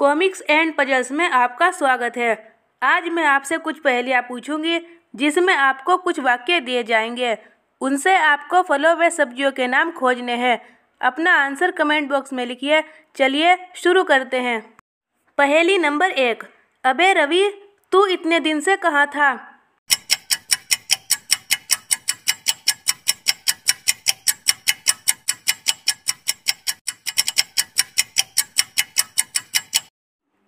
comics and puzzles में आपका स्वागत है आज मैं आपसे कुछ पहेलियाँ पूछूंगी जिसमें आपको कुछ वाक्य दिए जाएंगे उनसे आपको फलों व सब्जियों के नाम खोजने हैं अपना आंसर कमेंट बॉक्स में लिखिए चलिए शुरू करते हैं पहेली नंबर एक अबे रवि तू इतने दिन से कहाँ था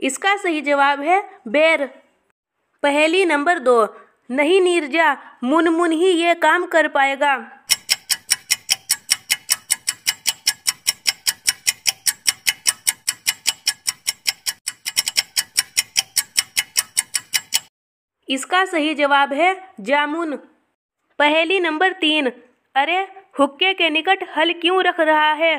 इसका सही जवाब है बेर पहली नंबर दो नहीं नीरजा मुनमुन ही ये काम कर पाएगा इसका सही जवाब है जामुन पहली नंबर तीन अरे हुक्के के निकट हल क्यों रख रहा है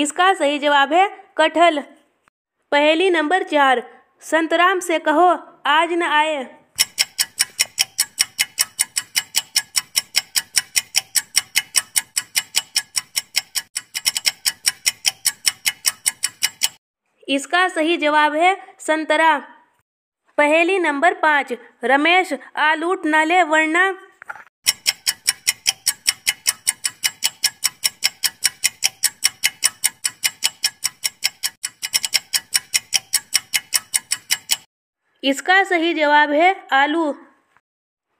इसका सही जवाब है कटहल पहली नंबर चार संतराम से कहो आज न आए इसका सही जवाब है संतरा पहली नंबर पाँच रमेश आलूट न ले वरना इसका सही जवाब है आलू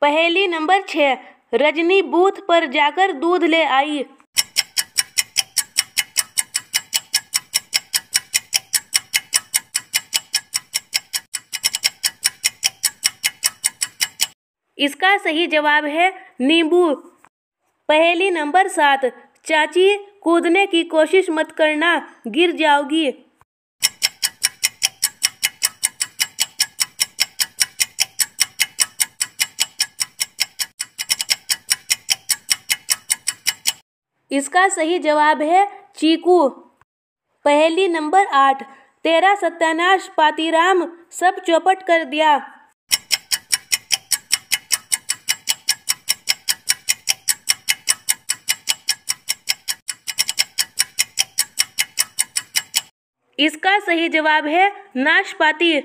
पहली नंबर छ रजनी बूथ पर जाकर दूध ले आई इसका सही जवाब है नींबू पहली नंबर सात चाची कूदने की कोशिश मत करना गिर जाओगी इसका सही जवाब है चीकू पहली नंबर आठ तेरा सत्यानाश पातीराम सब चौपट कर दिया इसका सही जवाब है नाशपाती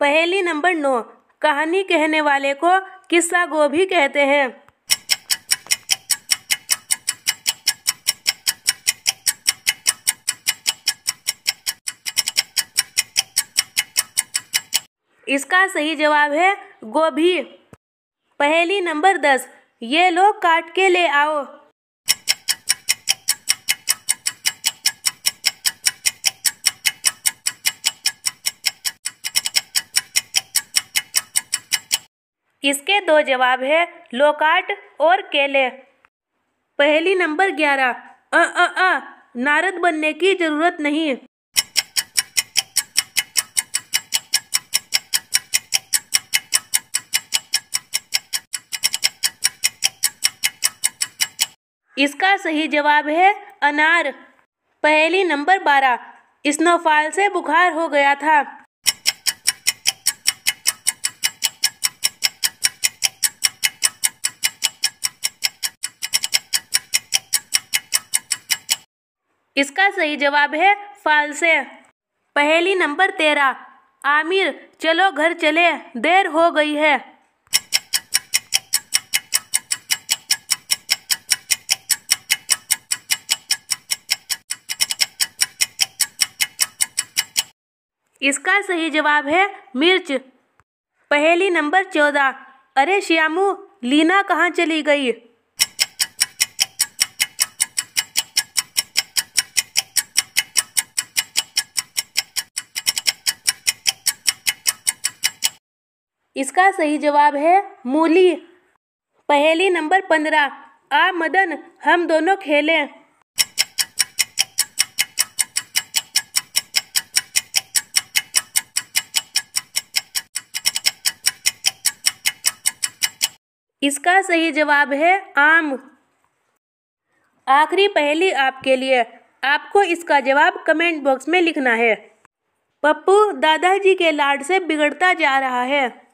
पहली नंबर नौ कहानी कहने वाले को किस्सा गो भी कहते हैं इसका सही जवाब है गोभी पहली नंबर दस ये लो काट के ले आओ इसके दो जवाब है लोकाट और केले पहली नंबर ग्यारह अ अ अ नारद बनने की जरूरत नहीं इसका सही जवाब है अनार पहली नंबर बारह स्नोफॉल से बुखार हो गया था इसका सही जवाब है फाल से पहली नंबर तेरह आमिर चलो घर चले देर हो गई है इसका सही जवाब है मिर्च पहली नंबर चौदह अरे श्यामू लीना कहाँ चली गई इसका सही जवाब है मूली पहली नंबर पंद्रह आ मदन हम दोनों खेलें इसका सही जवाब है आम आखिरी पहली आपके लिए आपको इसका जवाब कमेंट बॉक्स में लिखना है पप्पू दादाजी के लाड से बिगड़ता जा रहा है